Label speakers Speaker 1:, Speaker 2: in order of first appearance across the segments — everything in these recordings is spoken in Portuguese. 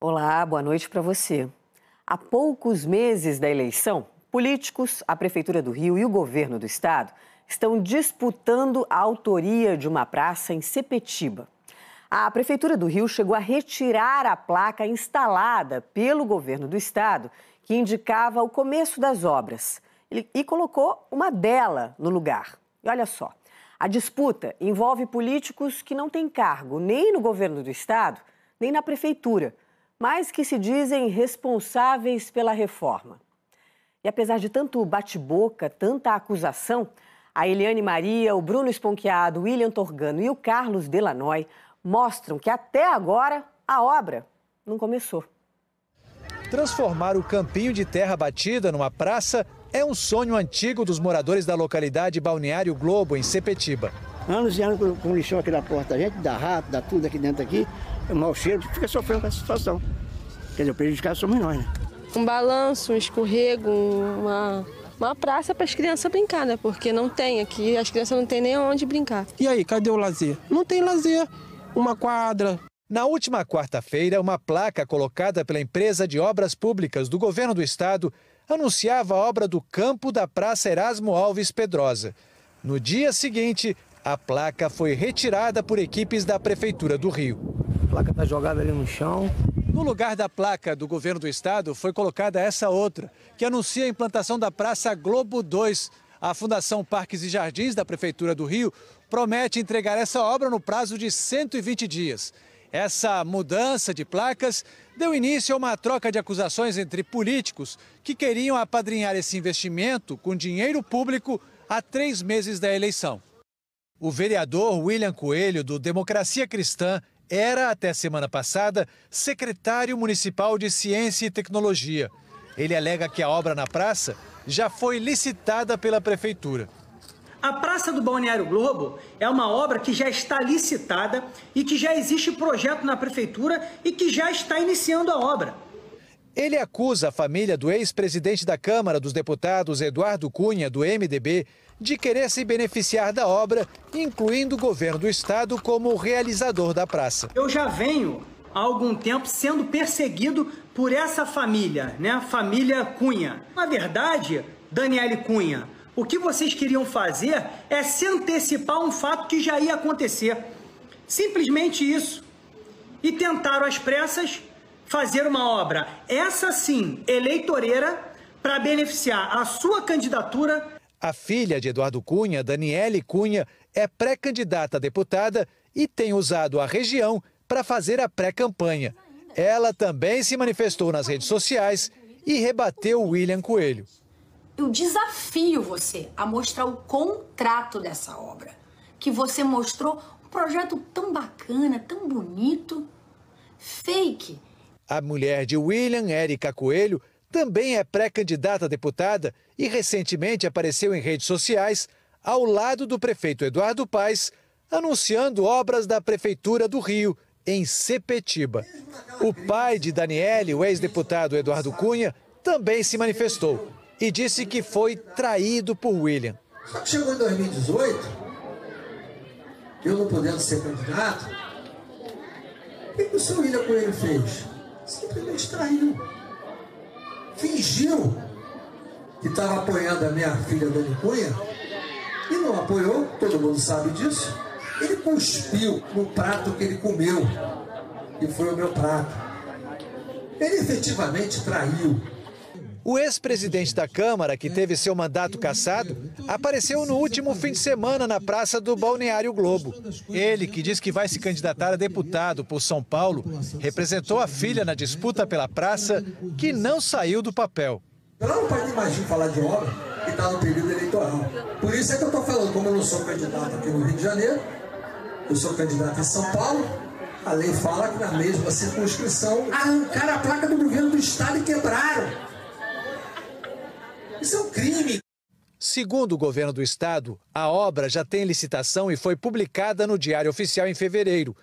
Speaker 1: Olá, boa noite para você. Há poucos meses da eleição, políticos, a Prefeitura do Rio e o governo do estado estão disputando a autoria de uma praça em Sepetiba. A Prefeitura do Rio chegou a retirar a placa instalada pelo governo do estado que indicava o começo das obras e colocou uma dela no lugar. E olha só, a disputa envolve políticos que não têm cargo nem no governo do estado, nem na prefeitura, mas que se dizem responsáveis pela reforma. E apesar de tanto bate-boca, tanta acusação, a Eliane Maria, o Bruno Esponquiado, o William Torgano e o Carlos Delanoy mostram que até agora a obra não começou.
Speaker 2: Transformar o campinho de terra batida numa praça é um sonho antigo dos moradores da localidade Balneário Globo, em Sepetiba. Anos e anos com lixão aqui na porta a gente, dá rato, dá tudo aqui dentro aqui mau cheiro, fica sofrendo com essa situação. Quer dizer, o prejudicado somos nós, né?
Speaker 1: Um balanço, um escorrego, uma, uma praça para as crianças brincar, né? Porque não tem aqui, as crianças não têm nem onde brincar.
Speaker 2: E aí, cadê o lazer? Não tem lazer. Uma quadra, na última quarta-feira, uma placa colocada pela empresa de obras públicas do governo do estado anunciava a obra do campo da Praça Erasmo Alves Pedrosa. No dia seguinte, a placa foi retirada por equipes da Prefeitura do Rio. A placa está jogada ali no chão. No lugar da placa do governo do estado foi colocada essa outra, que anuncia a implantação da Praça Globo 2. A Fundação Parques e Jardins da Prefeitura do Rio promete entregar essa obra no prazo de 120 dias. Essa mudança de placas deu início a uma troca de acusações entre políticos que queriam apadrinhar esse investimento com dinheiro público há três meses da eleição. O vereador William Coelho, do Democracia Cristã, era, até semana passada, secretário municipal de Ciência e Tecnologia. Ele alega que a obra na praça já foi licitada pela prefeitura. A Praça do Balneário Globo é uma obra que já está licitada e que já existe projeto na prefeitura e que já está iniciando a obra. Ele acusa a família do ex-presidente da Câmara dos Deputados, Eduardo Cunha, do MDB, de querer se beneficiar da obra, incluindo o governo do estado como realizador da praça. Eu já venho há algum tempo sendo perseguido por essa família, né? família Cunha. Na verdade, Daniele Cunha, o que vocês queriam fazer é se antecipar um fato que já ia acontecer. Simplesmente isso. E tentaram às pressas fazer uma obra, essa sim, eleitoreira, para beneficiar a sua candidatura. A filha de Eduardo Cunha, Daniele Cunha, é pré-candidata a deputada e tem usado a região para fazer a pré-campanha. Ela também se manifestou nas redes sociais e rebateu William Coelho.
Speaker 1: Eu desafio você a mostrar o contrato dessa obra, que você mostrou um projeto tão bacana, tão bonito, fake,
Speaker 2: a mulher de William, Érica Coelho, também é pré-candidata a deputada e recentemente apareceu em redes sociais ao lado do prefeito Eduardo Paes, anunciando obras da Prefeitura do Rio, em Sepetiba. O pai de Daniele, o ex-deputado Eduardo Cunha, também se manifestou e disse que foi traído por William. Só que chegou em 2018, eu não podendo ser candidato, o que o seu William Coelho fez? simplesmente traiu. Fingiu que estava apoiando a minha filha Dani Cunha e não apoiou, todo mundo sabe disso. Ele cuspiu no prato que ele comeu, e foi o meu prato. Ele efetivamente traiu o ex-presidente da Câmara, que teve seu mandato cassado, apareceu no último fim de semana na praça do Balneário Globo. Ele, que diz que vai se candidatar a deputado por São Paulo, representou a filha na disputa pela praça, que não saiu do papel. Eu não pode imaginar falar de obra que está no período eleitoral. Por isso é que eu estou falando, como eu não sou candidato aqui no Rio de Janeiro, eu sou candidato a São Paulo, a lei fala que na mesma circunscrição arrancaram a placa do governo do Estado e quebraram crime. Segundo o governo do estado, a obra já tem licitação e foi publicada no Diário Oficial em fevereiro.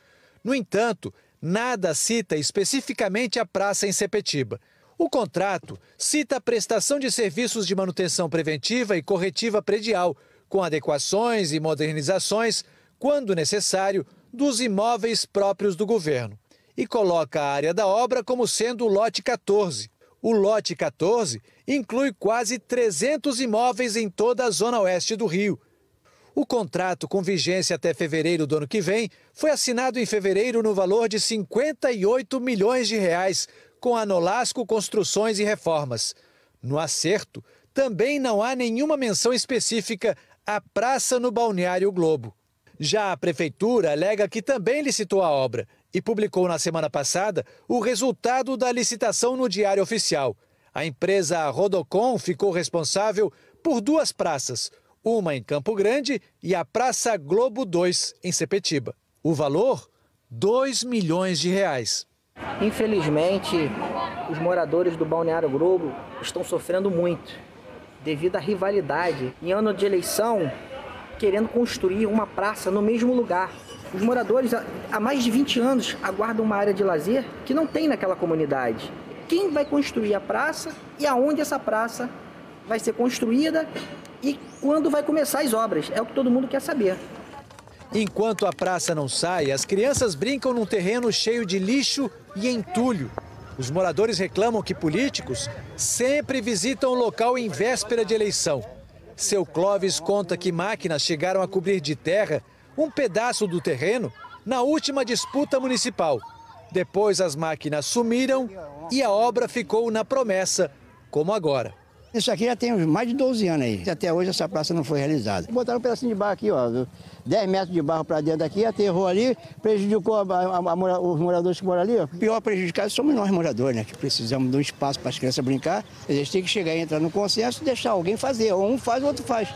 Speaker 2: No entanto, nada cita especificamente a praça em Sepetiba. O contrato cita a prestação de serviços de manutenção preventiva e corretiva predial, com adequações e modernizações, quando necessário, dos imóveis próprios do governo. E coloca a área da obra como sendo o lote 14, o lote 14 inclui quase 300 imóveis em toda a zona oeste do Rio. O contrato com vigência até fevereiro do ano que vem foi assinado em fevereiro no valor de 58 milhões de reais com a Nolasco Construções e Reformas. No acerto, também não há nenhuma menção específica à praça no Balneário Globo. Já a prefeitura alega que também licitou a obra e publicou na semana passada o resultado da licitação no Diário Oficial. A empresa Rodocom ficou responsável por duas praças, uma em Campo Grande e a Praça Globo 2, em Sepetiba. O valor? 2 milhões de reais. Infelizmente, os moradores do Balneário Globo estão sofrendo muito devido à rivalidade. Em ano de eleição, querendo construir uma praça no mesmo lugar. Os moradores há mais de 20 anos aguardam uma área de lazer que não tem naquela comunidade. Quem vai construir a praça e aonde essa praça vai ser construída e quando vai começar as obras? É o que todo mundo quer saber. Enquanto a praça não sai, as crianças brincam num terreno cheio de lixo e entulho. Os moradores reclamam que políticos sempre visitam o local em véspera de eleição. Seu Clóvis conta que máquinas chegaram a cobrir de terra um pedaço do terreno na última disputa municipal. Depois as máquinas sumiram e a obra ficou na promessa, como agora. Isso aqui já tem mais de 12 anos aí. Até hoje essa praça não foi realizada. Botaram um pedacinho de barro aqui, ó. 10 metros de barro para dentro aqui, aterrou ali, prejudicou a, a, a, os moradores que moram ali. Ó. Pior prejudicado somos nós moradores, né? Que precisamos de um espaço para as crianças brincar. Eles têm que chegar e entrar no consenso e deixar
Speaker 1: alguém fazer. Ou um faz, o outro faz.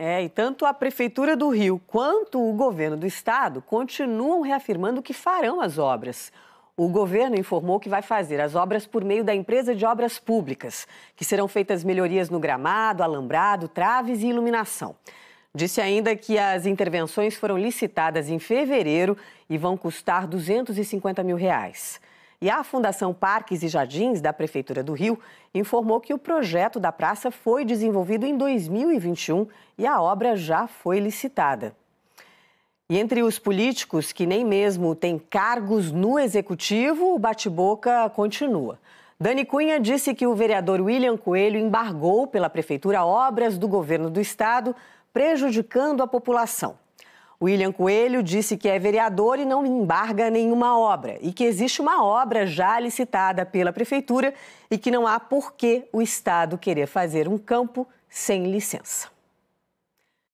Speaker 1: É, e tanto a Prefeitura do Rio quanto o governo do estado continuam reafirmando que farão as obras. O governo informou que vai fazer as obras por meio da empresa de obras públicas, que serão feitas melhorias no gramado, alambrado, traves e iluminação. Disse ainda que as intervenções foram licitadas em fevereiro e vão custar 250 mil reais. E a Fundação Parques e Jardins da Prefeitura do Rio informou que o projeto da praça foi desenvolvido em 2021 e a obra já foi licitada. E entre os políticos que nem mesmo têm cargos no executivo, o bate-boca continua. Dani Cunha disse que o vereador William Coelho embargou pela prefeitura obras do governo do estado, prejudicando a população. William Coelho disse que é vereador e não embarga nenhuma obra e que existe uma obra já licitada pela prefeitura e que não há por que o Estado querer fazer um campo sem licença.